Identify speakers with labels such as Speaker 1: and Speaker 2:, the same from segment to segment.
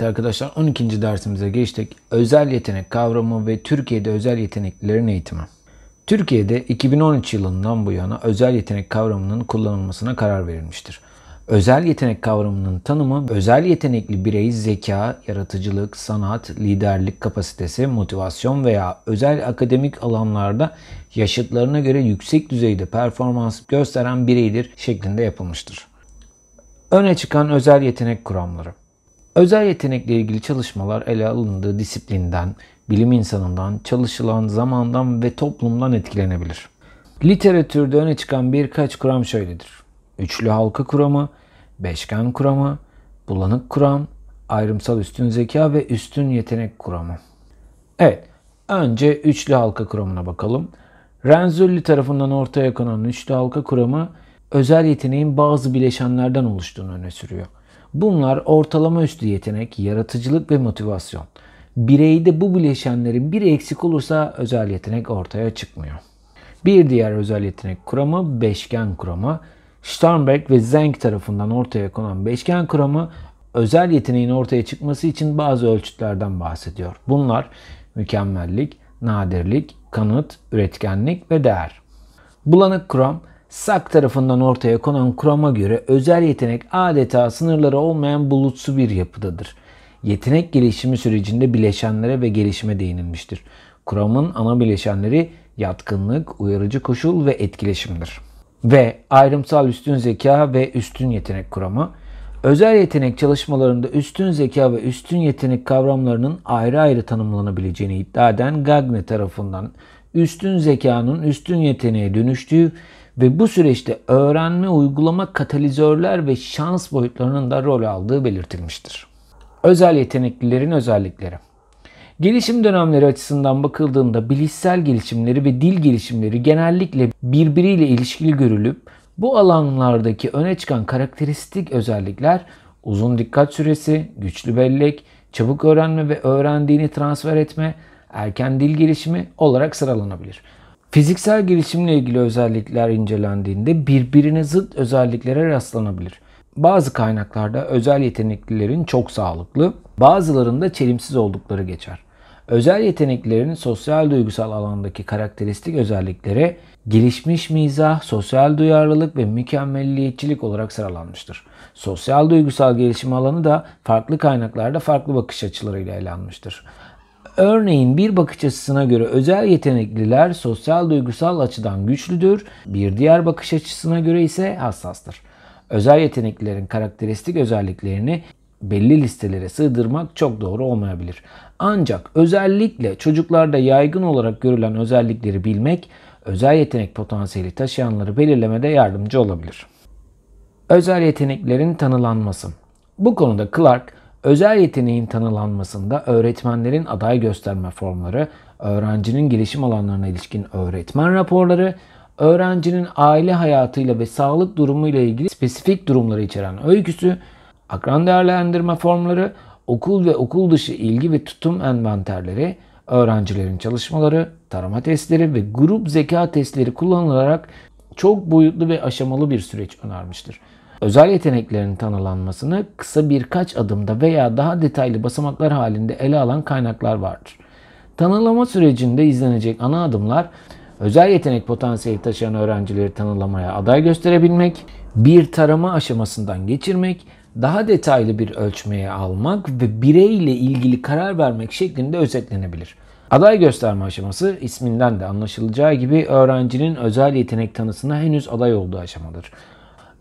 Speaker 1: Evet arkadaşlar 12. dersimize geçtik. Özel yetenek kavramı ve Türkiye'de özel yeteneklerin eğitimi. Türkiye'de 2013 yılından bu yana özel yetenek kavramının kullanılmasına karar verilmiştir. Özel yetenek kavramının tanımı özel yetenekli birey zeka, yaratıcılık, sanat, liderlik kapasitesi, motivasyon veya özel akademik alanlarda yaşıtlarına göre yüksek düzeyde performans gösteren bireydir şeklinde yapılmıştır. Öne çıkan özel yetenek kuramları Özel yetenekle ilgili çalışmalar ele alındığı disiplinden, bilim insanından, çalışılan zamandan ve toplumdan etkilenebilir. Literatürde öne çıkan birkaç kuram şöyledir. Üçlü halka kuramı, beşgen kuramı, bulanık kuram, ayrımsal üstün zeka ve üstün yetenek kuramı. Evet, önce üçlü halka kuramına bakalım. Renzulli tarafından ortaya konan üçlü halka kuramı özel yeteneğin bazı bileşenlerden oluştuğunu öne sürüyor. Bunlar ortalama üstü yetenek, yaratıcılık ve motivasyon. Bireyde bu bileşenlerin biri eksik olursa özel yetenek ortaya çıkmıyor. Bir diğer özel yetenek kuramı beşgen kuramı. Sternberg ve Zenk tarafından ortaya konan beşgen kuramı özel yeteneğin ortaya çıkması için bazı ölçütlerden bahsediyor. Bunlar mükemmellik, nadirlik, kanıt, üretkenlik ve değer. Bulanık kuram Sak tarafından ortaya konan kurama göre özel yetenek adeta sınırları olmayan bulutsu bir yapıdadır. Yetenek gelişimi sürecinde bileşenlere ve gelişime değinilmiştir. Kuramın ana bileşenleri yatkınlık, uyarıcı koşul ve etkileşimdir. Ve ayrımsal üstün zeka ve üstün yetenek kuramı Özel yetenek çalışmalarında üstün zeka ve üstün yetenek kavramlarının ayrı ayrı tanımlanabileceğini iddia eden Gagne tarafından üstün zekanın üstün yeteneğe dönüştüğü ve bu süreçte öğrenme, uygulama, katalizörler ve şans boyutlarının da rol aldığı belirtilmiştir. Özel yeteneklilerin özellikleri Gelişim dönemleri açısından bakıldığında bilişsel gelişimleri ve dil gelişimleri genellikle birbiriyle ilişkili görülüp bu alanlardaki öne çıkan karakteristik özellikler uzun dikkat süresi, güçlü bellek, çabuk öğrenme ve öğrendiğini transfer etme, erken dil gelişimi olarak sıralanabilir. Fiziksel gelişimle ilgili özellikler incelendiğinde birbirine zıt özelliklere rastlanabilir. Bazı kaynaklarda özel yeteneklilerin çok sağlıklı, bazılarında çelimsiz oldukları geçer. Özel yeteneklerin sosyal duygusal alandaki karakteristik özelliklere gelişmiş mizah, sosyal duyarlılık ve mükemmelliyetçilik olarak sıralanmıştır. Sosyal duygusal gelişim alanı da farklı kaynaklarda farklı bakış açılarıyla ele alınmıştır. Örneğin bir bakış açısına göre özel yetenekliler sosyal duygusal açıdan güçlüdür. Bir diğer bakış açısına göre ise hassastır. Özel yeteneklilerin karakteristik özelliklerini belli listelere sığdırmak çok doğru olmayabilir. Ancak özellikle çocuklarda yaygın olarak görülen özellikleri bilmek özel yetenek potansiyeli taşıyanları belirlemede yardımcı olabilir. Özel yeteneklerin tanılanması. Bu konuda Clark Özel yeteneğin tanılanmasında öğretmenlerin aday gösterme formları, öğrencinin gelişim alanlarına ilişkin öğretmen raporları, öğrencinin aile hayatıyla ve sağlık durumu ile ilgili spesifik durumları içeren öyküsü, akran değerlendirme formları, okul ve okul dışı ilgi ve tutum envanterleri, öğrencilerin çalışmaları, tarama testleri ve grup zeka testleri kullanılarak çok boyutlu ve aşamalı bir süreç önermiştir. Özel yeteneklerin tanılanmasını kısa birkaç adımda veya daha detaylı basamaklar halinde ele alan kaynaklar vardır. Tanılama sürecinde izlenecek ana adımlar özel yetenek potansiyeli taşıyan öğrencileri tanılamaya aday gösterebilmek, bir tarama aşamasından geçirmek, daha detaylı bir ölçmeye almak ve bireyle ilgili karar vermek şeklinde özetlenebilir. Aday gösterme aşaması isminden de anlaşılacağı gibi öğrencinin özel yetenek tanısına henüz aday olduğu aşamadır.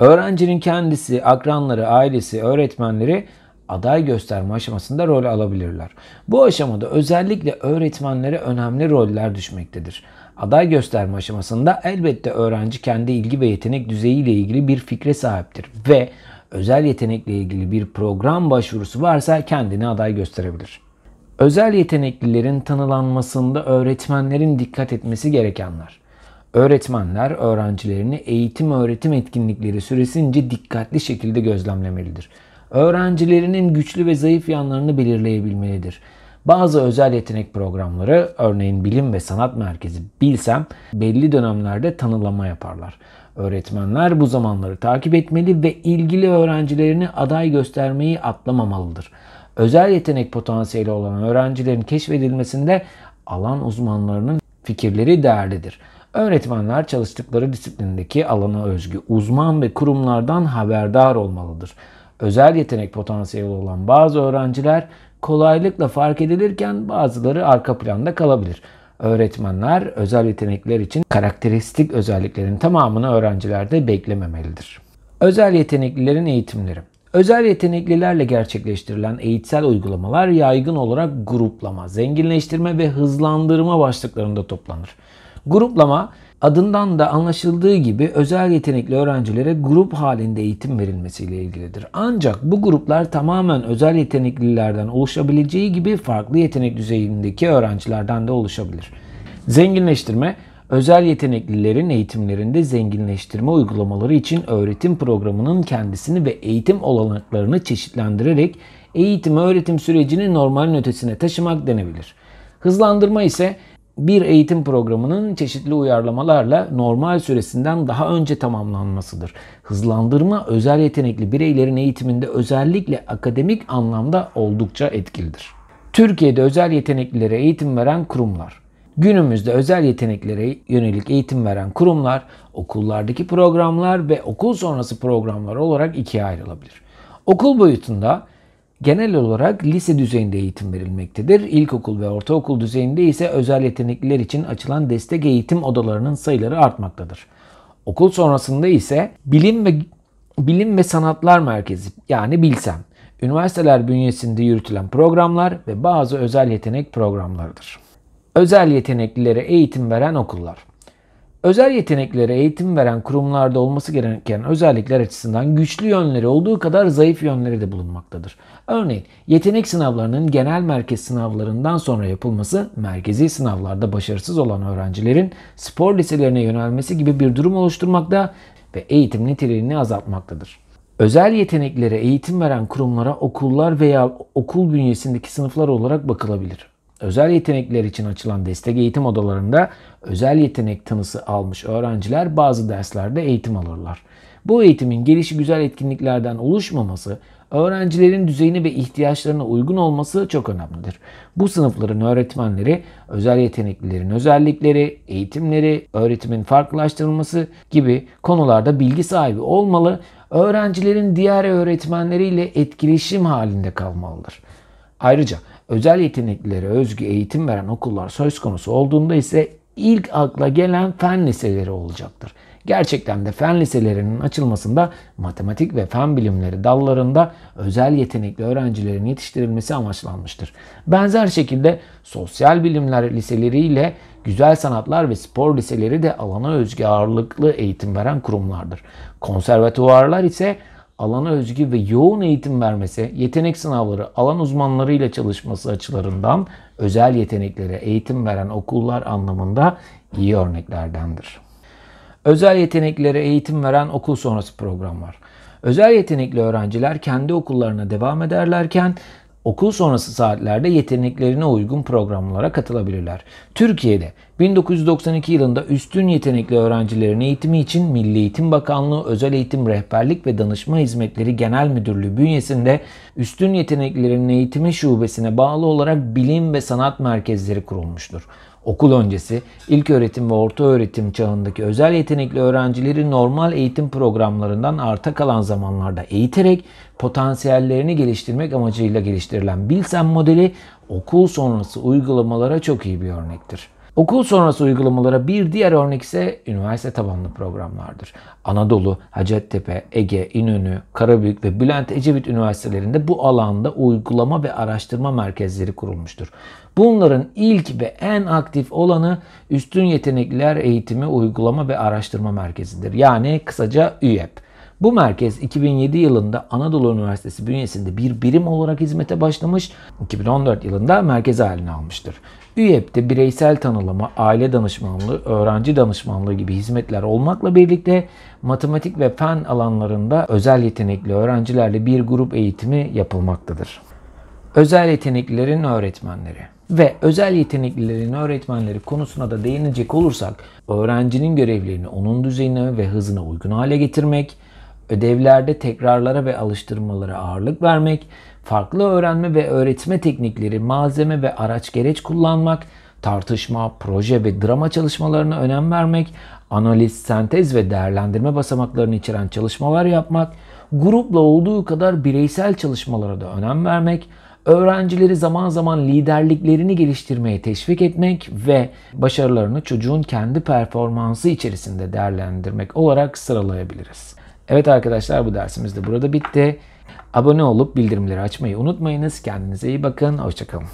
Speaker 1: Öğrencinin kendisi, akranları, ailesi, öğretmenleri aday gösterme aşamasında rol alabilirler. Bu aşamada özellikle öğretmenlere önemli roller düşmektedir. Aday gösterme aşamasında elbette öğrenci kendi ilgi ve yetenek düzeyiyle ilgili bir fikre sahiptir ve özel yetenekle ilgili bir program başvurusu varsa kendini aday gösterebilir. Özel yeteneklilerin tanılanmasında öğretmenlerin dikkat etmesi gerekenler. Öğretmenler öğrencilerini eğitim öğretim etkinlikleri süresince dikkatli şekilde gözlemlemelidir. Öğrencilerinin güçlü ve zayıf yanlarını belirleyebilmelidir. Bazı özel yetenek programları, örneğin bilim ve sanat merkezi Bilsem, belli dönemlerde tanılama yaparlar. Öğretmenler bu zamanları takip etmeli ve ilgili öğrencilerini aday göstermeyi atlamamalıdır. Özel yetenek potansiyeli olan öğrencilerin keşfedilmesinde alan uzmanlarının fikirleri değerlidir. Öğretmenler çalıştıkları disiplindeki alana özgü uzman ve kurumlardan haberdar olmalıdır. Özel yetenek potansiyeli olan bazı öğrenciler kolaylıkla fark edilirken bazıları arka planda kalabilir. Öğretmenler özel yetenekler için karakteristik özelliklerin tamamını öğrencilerde beklememelidir. Özel yeteneklilerin eğitimleri Özel yeteneklilerle gerçekleştirilen eğitsel uygulamalar yaygın olarak gruplama, zenginleştirme ve hızlandırma başlıklarında toplanır. Gruplama adından da anlaşıldığı gibi özel yetenekli öğrencilere grup halinde eğitim verilmesiyle ilgilidir. Ancak bu gruplar tamamen özel yeteneklilerden oluşabileceği gibi farklı yetenek düzeyindeki öğrencilerden de oluşabilir. Zenginleştirme özel yeteneklilerin eğitimlerinde zenginleştirme uygulamaları için öğretim programının kendisini ve eğitim olanaklarını çeşitlendirerek eğitim öğretim sürecini normalin ötesine taşımak denebilir. Hızlandırma ise bir eğitim programının çeşitli uyarlamalarla normal süresinden daha önce tamamlanmasıdır. Hızlandırma özel yetenekli bireylerin eğitiminde özellikle akademik anlamda oldukça etkilidir. Türkiye'de özel yeteneklilere eğitim veren kurumlar. Günümüzde özel yeteneklere yönelik eğitim veren kurumlar okullardaki programlar ve okul sonrası programlar olarak ikiye ayrılabilir. Okul boyutunda Genel olarak lise düzeyinde eğitim verilmektedir. İlkokul ve ortaokul düzeyinde ise özel yetenekliler için açılan destek eğitim odalarının sayıları artmaktadır. Okul sonrasında ise bilim ve bilim ve sanatlar merkezi yani Bilsem, üniversiteler bünyesinde yürütülen programlar ve bazı özel yetenek programlarıdır. Özel yeteneklilere eğitim veren okullar. Özel yeteneklere eğitim veren kurumlarda olması gereken özellikler açısından güçlü yönleri olduğu kadar zayıf yönleri de bulunmaktadır. Örneğin yetenek sınavlarının genel merkez sınavlarından sonra yapılması merkezi sınavlarda başarısız olan öğrencilerin spor liselerine yönelmesi gibi bir durum oluşturmakta ve eğitim niteliğini azaltmaktadır. Özel yeteneklere eğitim veren kurumlara okullar veya okul bünyesindeki sınıflar olarak bakılabilir. Özel yetenekler için açılan destek eğitim odalarında özel yetenek tanısı almış öğrenciler bazı derslerde eğitim alırlar. Bu eğitimin gelişi güzel etkinliklerden oluşmaması, öğrencilerin düzeyini ve ihtiyaçlarına uygun olması çok önemlidir. Bu sınıfların öğretmenleri özel yeteneklilerin özellikleri, eğitimleri, öğretimin farklılaştırılması gibi konularda bilgi sahibi olmalı, öğrencilerin diğer öğretmenleriyle etkileşim halinde kalmalıdır. Ayrıca özel yeteneklilere özgü eğitim veren okullar söz konusu olduğunda ise ilk akla gelen fen liseleri olacaktır. Gerçekten de fen liselerinin açılmasında matematik ve fen bilimleri dallarında özel yetenekli öğrencilerin yetiştirilmesi amaçlanmıştır. Benzer şekilde sosyal bilimler liseleriyle güzel sanatlar ve spor liseleri de alana özgü ağırlıklı eğitim veren kurumlardır. Konservatuvarlar ise alana özgü ve yoğun eğitim vermesi, yetenek sınavları, alan uzmanlarıyla çalışması açılarından özel yeteneklere eğitim veren okullar anlamında iyi örneklerdendir. Özel yeteneklere eğitim veren okul sonrası program var. Özel yetenekli öğrenciler kendi okullarına devam ederlerken okul sonrası saatlerde yeteneklerine uygun programlara katılabilirler. Türkiye'de 1992 yılında üstün yetenekli öğrencilerin eğitimi için Milli Eğitim Bakanlığı Özel Eğitim Rehberlik ve Danışma Hizmetleri Genel Müdürlüğü bünyesinde üstün yeteneklilerin eğitimi şubesine bağlı olarak bilim ve sanat merkezleri kurulmuştur. Okul öncesi, ilk öğretim ve orta öğretim çağındaki özel yetenekli öğrencileri normal eğitim programlarından arta kalan zamanlarda eğiterek potansiyellerini geliştirmek amacıyla geliştirilen Bilsen modeli okul sonrası uygulamalara çok iyi bir örnektir. Okul sonrası uygulamalara bir diğer örnek ise üniversite tabanlı programlardır. Anadolu, Hacettepe, Ege, İnönü, Karabük ve Bülent Ecevit üniversitelerinde bu alanda uygulama ve araştırma merkezleri kurulmuştur. Bunların ilk ve en aktif olanı Üstün Yetenekliler Eğitimi Uygulama ve Araştırma Merkezi'dir. Yani kısaca ÜYEP. Bu merkez 2007 yılında Anadolu Üniversitesi bünyesinde bir birim olarak hizmete başlamış, 2014 yılında merkez halini almıştır. ÜYEP'te bireysel tanılama, aile danışmanlığı, öğrenci danışmanlığı gibi hizmetler olmakla birlikte matematik ve fen alanlarında özel yetenekli öğrencilerle bir grup eğitimi yapılmaktadır. Özel yeteneklilerin öğretmenleri ve özel yeteneklilerin öğretmenleri konusuna da değinecek olursak öğrencinin görevlerini onun düzeyine ve hızına uygun hale getirmek, ödevlerde tekrarlara ve alıştırmalara ağırlık vermek, farklı öğrenme ve öğretme teknikleri, malzeme ve araç gereç kullanmak, tartışma, proje ve drama çalışmalarına önem vermek, analiz, sentez ve değerlendirme basamaklarını içeren çalışmalar yapmak, grupla olduğu kadar bireysel çalışmalara da önem vermek, öğrencileri zaman zaman liderliklerini geliştirmeye teşvik etmek ve başarılarını çocuğun kendi performansı içerisinde değerlendirmek olarak sıralayabiliriz. Evet arkadaşlar bu dersimiz de burada bitti. Abone olup bildirimleri açmayı unutmayınız. Kendinize iyi bakın. Hoşçakalın.